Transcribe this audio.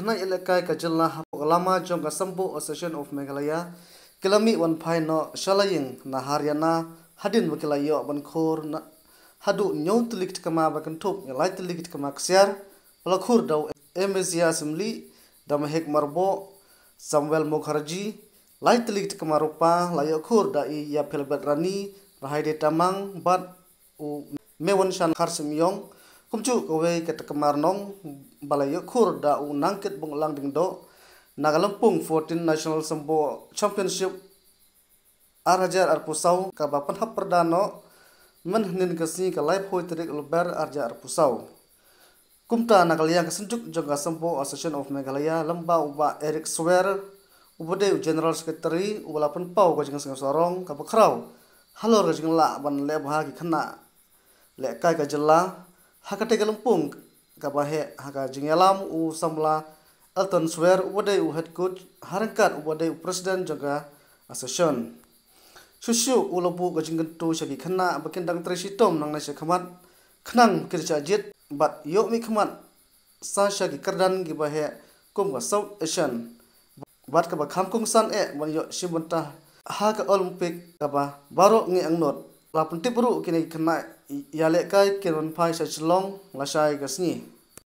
khna ilakai kajilna lama jong kasampu association of meghalaya kilami wan phai no shalaying na haryana hadin wakilayo ban khor na hadu nyot likt kama bakan thop lait likt kama ksyar palakhur daw emisia simli dam hek marbo samuel Mukharji lait likt kama rupa layo khur da i ya phelbat rani rahai de tamang bat u mewan shan kharsim yong kumchu kowe ket nong balai yukur da u nangket bung lang ding do nagalempung 14 national sembo championship arajar arpusau ka bapan hap perdano menhnin kasni ka life hoi terik lebar arja arpusau kumta liang kesenjuk jangka sembo association of meghalaya lamba uba eric swear ubade general secretary ubalapan pau ka jeng sorong ka bakrau halor ka la ban le bha ki khana le kai ka kabahe haka jingelam u samla alton swear ubadai u head coach harangkat ubadai u president jaga Association susyu ulapu ka jingkan tu shagi khana bakin dang tresi tom nang nasi khamat khnang kircha jit bat yok mi khamat sa shagi kardan gi bahe kum ka south asian bat kaba ba san e ban yo shibunta ha ka olympic ka ba ngi angnot lapun tipru kinai khana yalek kai kiron phai sa chlong la sai gas ni